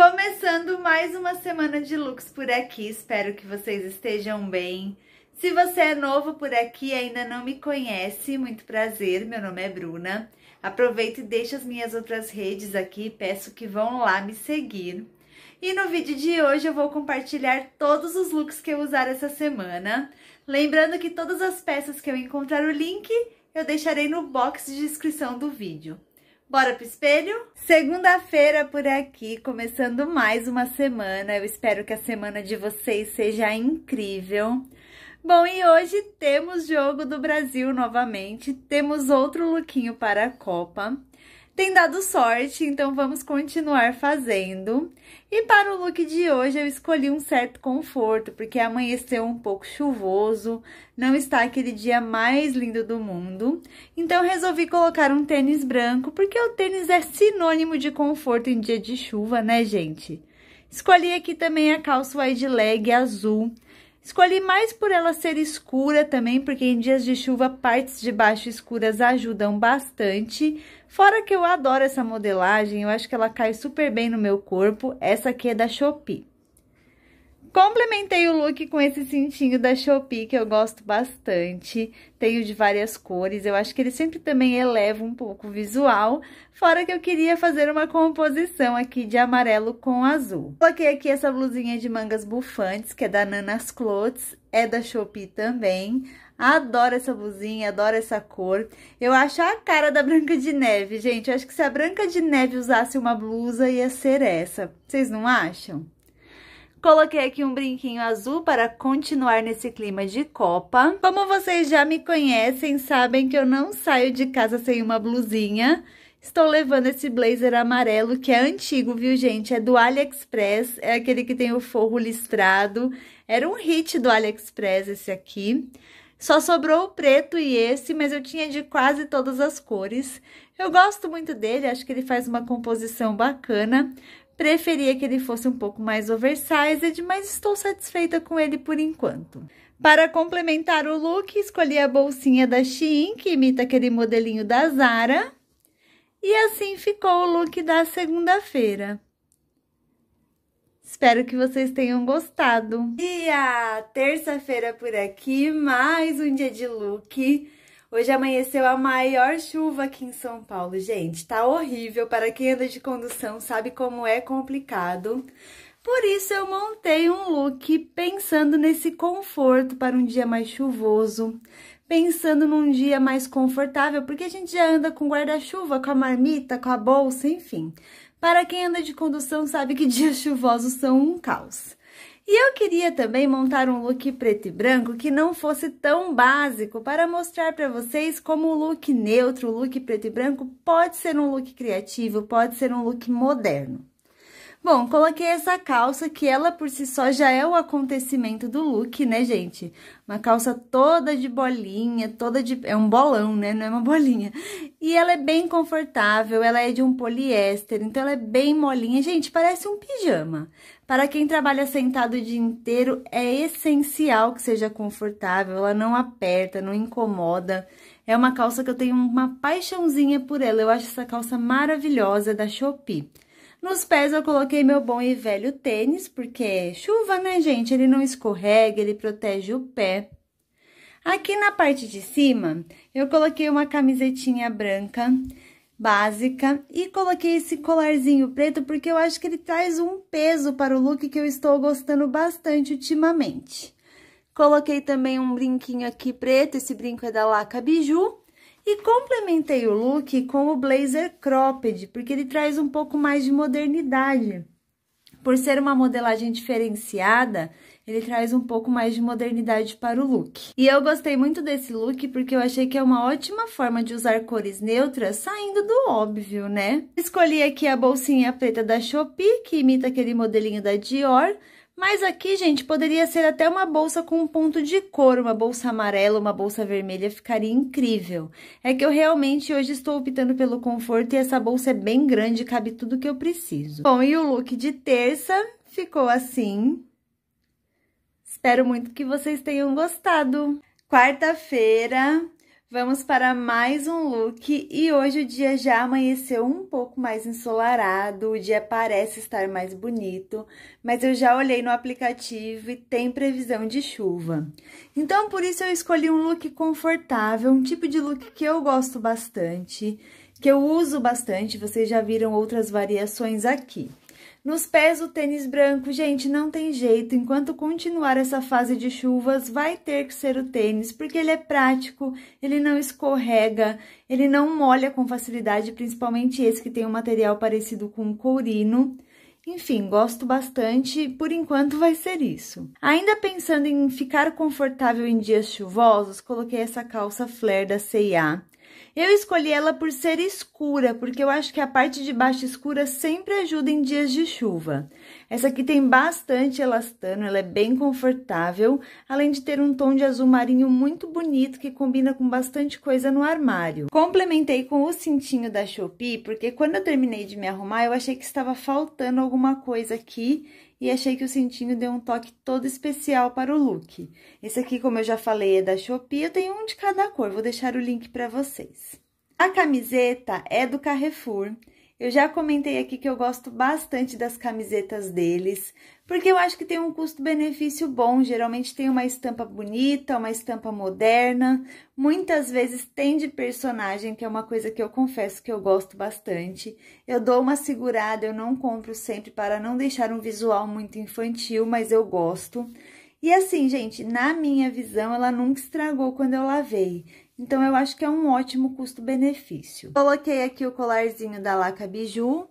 Começando mais uma semana de looks por aqui, espero que vocês estejam bem. Se você é novo por aqui e ainda não me conhece, muito prazer, meu nome é Bruna. Aproveito e deixo as minhas outras redes aqui, peço que vão lá me seguir. E no vídeo de hoje eu vou compartilhar todos os looks que eu usar essa semana. Lembrando que todas as peças que eu encontrar o link, eu deixarei no box de descrição do vídeo. Bora pro espelho? Segunda-feira por aqui, começando mais uma semana. Eu espero que a semana de vocês seja incrível. Bom, e hoje temos jogo do Brasil novamente, temos outro lookinho para a Copa tem dado sorte, então vamos continuar fazendo. E para o look de hoje eu escolhi um certo conforto, porque amanheceu um pouco chuvoso, não está aquele dia mais lindo do mundo. Então resolvi colocar um tênis branco, porque o tênis é sinônimo de conforto em dia de chuva, né, gente? Escolhi aqui também a calça wide leg azul, Escolhi mais por ela ser escura também, porque em dias de chuva partes de baixo escuras ajudam bastante. Fora que eu adoro essa modelagem, eu acho que ela cai super bem no meu corpo. Essa aqui é da Shopee. Complementei o look com esse cintinho da Shopee, que eu gosto bastante. Tenho de várias cores, eu acho que ele sempre também eleva um pouco o visual. Fora que eu queria fazer uma composição aqui de amarelo com azul. Coloquei aqui essa blusinha de mangas bufantes, que é da Nanas Clothes, é da Shopee também. Adoro essa blusinha, adoro essa cor. Eu acho a cara da Branca de Neve, gente. Eu acho que se a Branca de Neve usasse uma blusa, ia ser essa. Vocês não acham? Coloquei aqui um brinquinho azul para continuar nesse clima de copa. Como vocês já me conhecem, sabem que eu não saio de casa sem uma blusinha. Estou levando esse blazer amarelo, que é antigo, viu, gente? É do AliExpress, é aquele que tem o forro listrado. Era um hit do AliExpress esse aqui. Só sobrou o preto e esse, mas eu tinha de quase todas as cores. Eu gosto muito dele, acho que ele faz uma composição bacana. Preferia que ele fosse um pouco mais oversized, mas estou satisfeita com ele por enquanto. Para complementar o look, escolhi a bolsinha da Shein, que imita aquele modelinho da Zara. E assim ficou o look da segunda-feira. Espero que vocês tenham gostado. E a terça-feira por aqui, mais um dia de look. Hoje amanheceu a maior chuva aqui em São Paulo, gente. Tá horrível. Para quem anda de condução, sabe como é complicado. Por isso eu montei um look pensando nesse conforto para um dia mais chuvoso, pensando num dia mais confortável, porque a gente já anda com guarda-chuva, com a marmita, com a bolsa, enfim. Para quem anda de condução sabe que dias chuvosos são um caos. E eu queria também montar um look preto e branco que não fosse tão básico para mostrar para vocês como o look neutro, o look preto e branco pode ser um look criativo, pode ser um look moderno. Bom, coloquei essa calça que ela por si só já é o acontecimento do look, né, gente? Uma calça toda de bolinha, toda de... é um bolão, né? Não é uma bolinha. E ela é bem confortável, ela é de um poliéster, então ela é bem molinha. Gente, parece um pijama. Para quem trabalha sentado o dia inteiro, é essencial que seja confortável, ela não aperta, não incomoda. É uma calça que eu tenho uma paixãozinha por ela, eu acho essa calça maravilhosa, é da Shopee. Nos pés eu coloquei meu bom e velho tênis, porque é chuva, né, gente? Ele não escorrega, ele protege o pé. Aqui na parte de cima, eu coloquei uma camisetinha branca básica e coloquei esse colarzinho preto porque eu acho que ele traz um peso para o look que eu estou gostando bastante ultimamente. Coloquei também um brinquinho aqui preto, esse brinco é da Laca Biju. E complementei o look com o blazer cropped, porque ele traz um pouco mais de modernidade. Por ser uma modelagem diferenciada, ele traz um pouco mais de modernidade para o look. E eu gostei muito desse look porque eu achei que é uma ótima forma de usar cores neutras, saindo do óbvio, né? Escolhi aqui a bolsinha preta da Shopee, que imita aquele modelinho da Dior, mas aqui, gente, poderia ser até uma bolsa com um ponto de cor, uma bolsa amarela, uma bolsa vermelha, ficaria incrível. É que eu realmente hoje estou optando pelo conforto e essa bolsa é bem grande, cabe tudo que eu preciso. Bom, e o look de terça ficou assim. Espero muito que vocês tenham gostado. Quarta-feira, Vamos para mais um look e hoje o dia já amanheceu um pouco mais ensolarado, o dia parece estar mais bonito, mas eu já olhei no aplicativo e tem previsão de chuva. Então por isso eu escolhi um look confortável, um tipo de look que eu gosto bastante, que eu uso bastante, vocês já viram outras variações aqui. Nos pés, o tênis branco, gente, não tem jeito. Enquanto continuar essa fase de chuvas, vai ter que ser o tênis, porque ele é prático, ele não escorrega, ele não molha com facilidade, principalmente esse que tem um material parecido com courino. Enfim, gosto bastante, por enquanto vai ser isso. Ainda pensando em ficar confortável em dias chuvosos, coloquei essa calça flare da C&A. Eu escolhi ela por ser escura, porque eu acho que a parte de baixo escura sempre ajuda em dias de chuva. Essa aqui tem bastante elastano, ela é bem confortável, além de ter um tom de azul marinho muito bonito que combina com bastante coisa no armário. Complementei com o cintinho da Shopee, porque quando eu terminei de me arrumar, eu achei que estava faltando alguma coisa aqui e achei que o cintinho deu um toque todo especial para o look. Esse aqui, como eu já falei, é da Shopee, eu tenho um de cada cor, vou deixar o link para vocês. A camiseta é do Carrefour eu já comentei aqui que eu gosto bastante das camisetas deles, porque eu acho que tem um custo-benefício bom. Geralmente tem uma estampa bonita, uma estampa moderna, muitas vezes tem de personagem, que é uma coisa que eu confesso que eu gosto bastante. Eu dou uma segurada, eu não compro sempre para não deixar um visual muito infantil, mas eu gosto. E assim, gente, na minha visão, ela nunca estragou quando eu lavei. Então, eu acho que é um ótimo custo-benefício. Coloquei aqui o colarzinho da Laca Biju.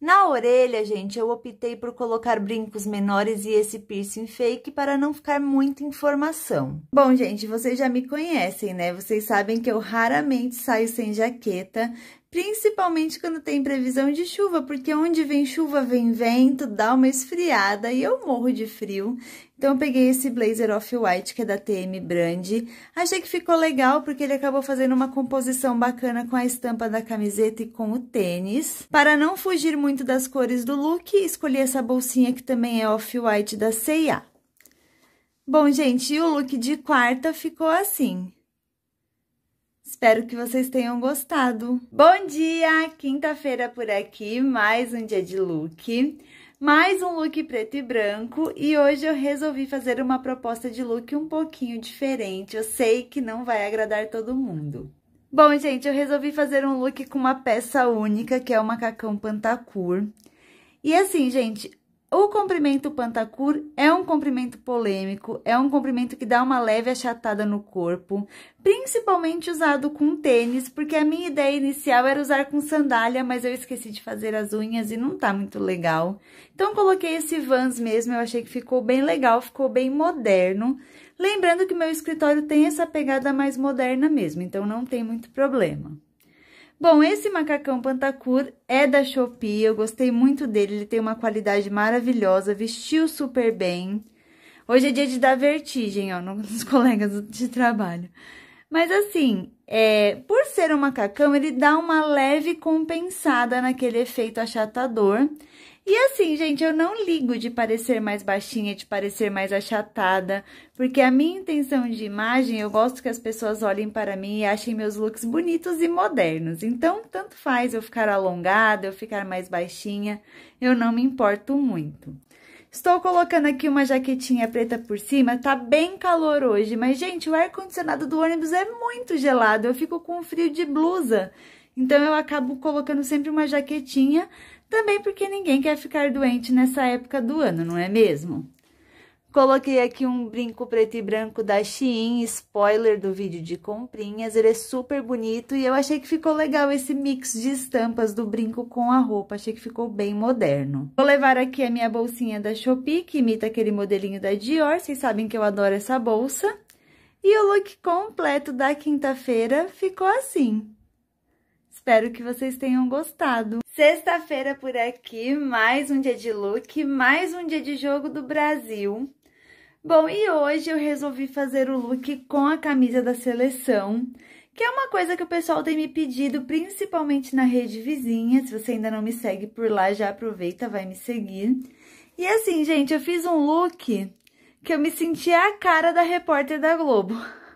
Na orelha, gente, eu optei por colocar brincos menores e esse piercing fake para não ficar muita informação. Bom, gente, vocês já me conhecem, né? Vocês sabem que eu raramente saio sem jaqueta, principalmente quando tem previsão de chuva, porque onde vem chuva vem vento, dá uma esfriada e eu morro de frio. Então eu peguei esse blazer off-white que é da TM Brand. Achei que ficou legal porque ele acabou fazendo uma composição bacana com a estampa da camiseta e com o tênis. Para não fugir muito das cores do look, escolhi essa bolsinha que também é off-white da C&A. Bom, gente, e o look de quarta ficou assim. Espero que vocês tenham gostado. Bom dia! Quinta-feira por aqui, mais um dia de look. Mais um look preto e branco e hoje eu resolvi fazer uma proposta de look um pouquinho diferente. Eu sei que não vai agradar todo mundo. Bom, gente, eu resolvi fazer um look com uma peça única, que é o macacão pantacur. E assim, gente, o comprimento pantacur é um comprimento polêmico, é um comprimento que dá uma leve achatada no corpo, principalmente usado com tênis, porque a minha ideia inicial era usar com sandália, mas eu esqueci de fazer as unhas e não tá muito legal. Então, coloquei esse Vans mesmo, eu achei que ficou bem legal, ficou bem moderno. Lembrando que meu escritório tem essa pegada mais moderna mesmo, então não tem muito problema. Bom, esse macacão Pantacur é da Shopee, eu gostei muito dele, ele tem uma qualidade maravilhosa, vestiu super bem. Hoje é dia de dar vertigem, ó, nos colegas de trabalho. Mas assim, é, por ser um macacão, ele dá uma leve compensada naquele efeito achatador e assim, gente, eu não ligo de parecer mais baixinha, de parecer mais achatada, porque a minha intenção de imagem, eu gosto que as pessoas olhem para mim e achem meus looks bonitos e modernos. Então, tanto faz eu ficar alongada, eu ficar mais baixinha, eu não me importo muito. Estou colocando aqui uma jaquetinha preta por cima, tá bem calor hoje, mas gente, o ar-condicionado do ônibus é muito gelado, eu fico com frio de blusa. Então, eu acabo colocando sempre uma jaquetinha também porque ninguém quer ficar doente nessa época do ano, não é mesmo? Coloquei aqui um brinco preto e branco da Shein, spoiler do vídeo de comprinhas, ele é super bonito e eu achei que ficou legal esse mix de estampas do brinco com a roupa, achei que ficou bem moderno. Vou levar aqui a minha bolsinha da Shopee, que imita aquele modelinho da Dior, vocês sabem que eu adoro essa bolsa. E o look completo da quinta-feira ficou assim. Espero que vocês tenham gostado. Sexta-feira por aqui, mais um dia de look, mais um dia de jogo do Brasil. Bom, e hoje eu resolvi fazer o look com a camisa da seleção, que é uma coisa que o pessoal tem me pedido, principalmente na rede vizinha. Se você ainda não me segue por lá, já aproveita, vai me seguir. E assim, gente, eu fiz um look que eu me senti a cara da repórter da Globo.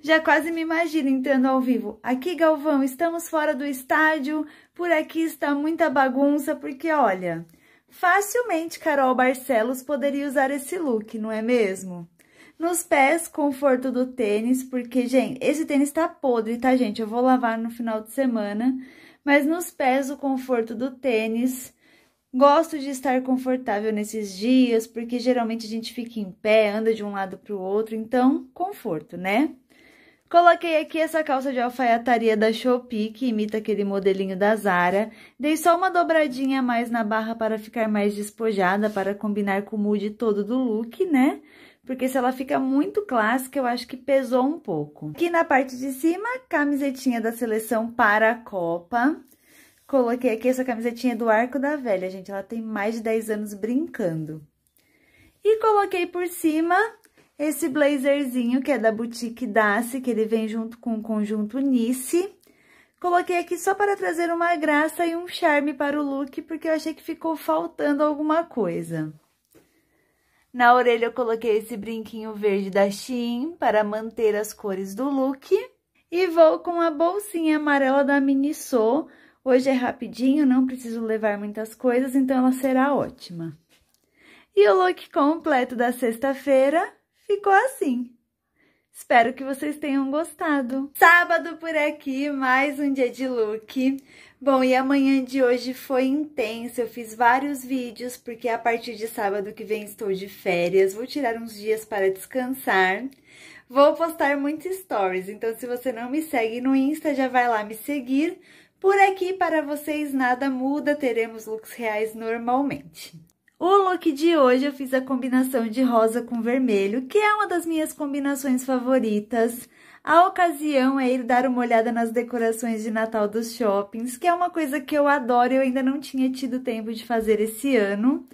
Já quase me imagino entrando ao vivo. Aqui, Galvão, estamos fora do estádio, por aqui está muita bagunça, porque olha, facilmente Carol Barcelos poderia usar esse look, não é mesmo? Nos pés, conforto do tênis, porque, gente, esse tênis tá podre, tá, gente? Eu vou lavar no final de semana, mas nos pés, o conforto do tênis. Gosto de estar confortável nesses dias, porque geralmente a gente fica em pé, anda de um lado para o outro, então, conforto, né? Coloquei aqui essa calça de alfaiataria da Shopee, que imita aquele modelinho da Zara. Dei só uma dobradinha a mais na barra para ficar mais despojada, para combinar com o mood todo do look, né? Porque se ela fica muito clássica, eu acho que pesou um pouco. Aqui na parte de cima, camisetinha da seleção para a Copa. Coloquei aqui essa camisetinha do Arco da Velha, gente. Ela tem mais de 10 anos brincando. E coloquei por cima esse blazerzinho, que é da Boutique Dace, que ele vem junto com o conjunto Nice. Coloquei aqui só para trazer uma graça e um charme para o look, porque eu achei que ficou faltando alguma coisa. Na orelha eu coloquei esse brinquinho verde da Shein para manter as cores do look. E vou com a bolsinha amarela da Miniso. Hoje é rapidinho, não preciso levar muitas coisas, então ela será ótima. E o look completo da sexta-feira ficou assim. Espero que vocês tenham gostado. Sábado por aqui, mais um dia de look. Bom, e a manhã de hoje foi intensa, eu fiz vários vídeos, porque a partir de sábado que vem estou de férias, vou tirar uns dias para descansar. Vou postar muitos stories, então se você não me segue no Insta, já vai lá me seguir. Por aqui, para vocês, nada muda, teremos looks reais normalmente. O look de hoje eu fiz a combinação de rosa com vermelho, que é uma das minhas combinações favoritas. A ocasião é ir dar uma olhada nas decorações de Natal dos shoppings, que é uma coisa que eu adoro e eu ainda não tinha tido tempo de fazer esse ano.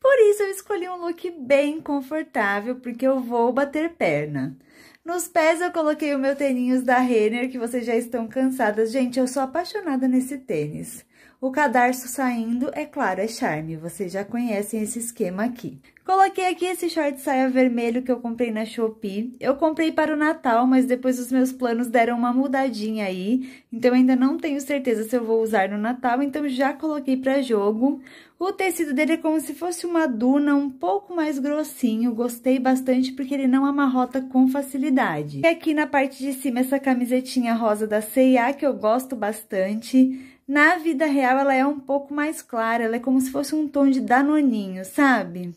Por isso eu escolhi um look bem confortável, porque eu vou bater perna. Nos pés eu coloquei o meu tênis da Renner, que vocês já estão cansadas. Gente, eu sou apaixonada nesse tênis. O cadarço saindo, é claro, é charme, vocês já conhecem esse esquema aqui. Coloquei aqui esse short saia vermelho que eu comprei na Shopee. Eu comprei para o Natal, mas depois os meus planos deram uma mudadinha aí, então ainda não tenho certeza se eu vou usar no Natal, então já coloquei para jogo. O tecido dele é como se fosse uma duna, um pouco mais grossinho, gostei bastante porque ele não amarrota com facilidade. E aqui na parte de cima essa camisetinha rosa da C&A que eu gosto bastante. Na vida real, ela é um pouco mais clara, ela é como se fosse um tom de danoninho, sabe?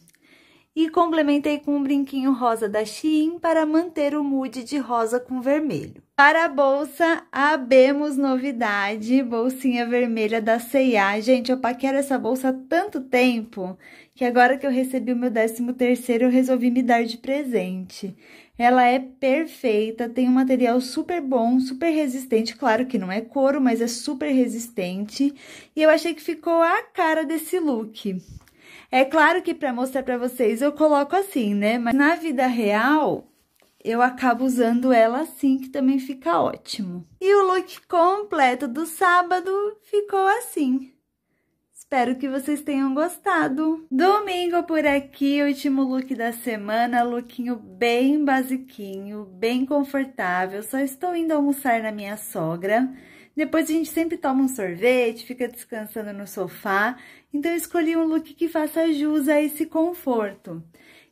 E complementei com um brinquinho rosa da Shein para manter o mood de rosa com vermelho. Para a bolsa, abemos novidade, bolsinha vermelha da C&A. Gente, eu paquero essa bolsa há tanto tempo que agora que eu recebi o meu 13 terceiro eu resolvi me dar de presente. Ela é perfeita, tem um material super bom, super resistente. Claro que não é couro, mas é super resistente. E eu achei que ficou a cara desse look. É claro que para mostrar para vocês eu coloco assim, né? Mas na vida real, eu acabo usando ela assim, que também fica ótimo. E o look completo do sábado ficou assim. Espero que vocês tenham gostado. Domingo por aqui, último look da semana, lookinho bem basiquinho, bem confortável. Só estou indo almoçar na minha sogra. Depois a gente sempre toma um sorvete, fica descansando no sofá. Então, escolhi um look que faça jus a esse conforto.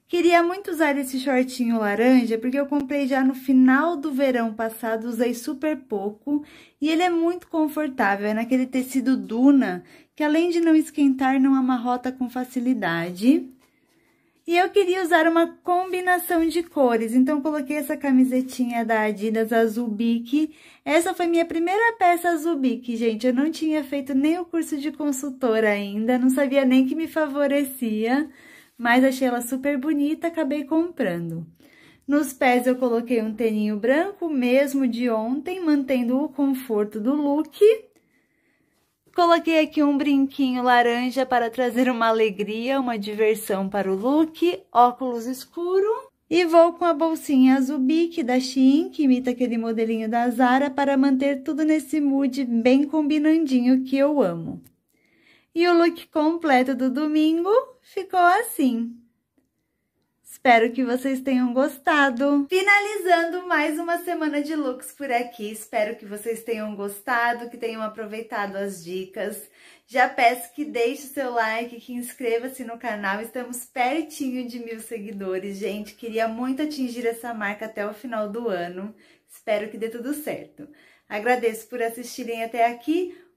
Queria muito usar esse shortinho laranja, porque eu comprei já no final do verão passado, usei super pouco. E ele é muito confortável, é naquele tecido duna, que além de não esquentar, não amarrota com facilidade. E eu queria usar uma combinação de cores, então coloquei essa camisetinha da Adidas Azul Bic. Essa foi minha primeira peça Azul Bic, gente, eu não tinha feito nem o curso de consultora ainda, não sabia nem que me favorecia mas achei ela super bonita, acabei comprando. Nos pés eu coloquei um teninho branco, mesmo de ontem, mantendo o conforto do look. Coloquei aqui um brinquinho laranja para trazer uma alegria, uma diversão para o look, óculos escuro. E vou com a bolsinha azul bique da Shein, que imita aquele modelinho da Zara, para manter tudo nesse mood bem combinandinho que eu amo. E o look completo do domingo ficou assim. Espero que vocês tenham gostado. Finalizando mais uma semana de looks por aqui. Espero que vocês tenham gostado, que tenham aproveitado as dicas. Já peço que deixe o seu like, que inscreva-se no canal. Estamos pertinho de mil seguidores, gente. Queria muito atingir essa marca até o final do ano. Espero que dê tudo certo. Agradeço por assistirem até aqui.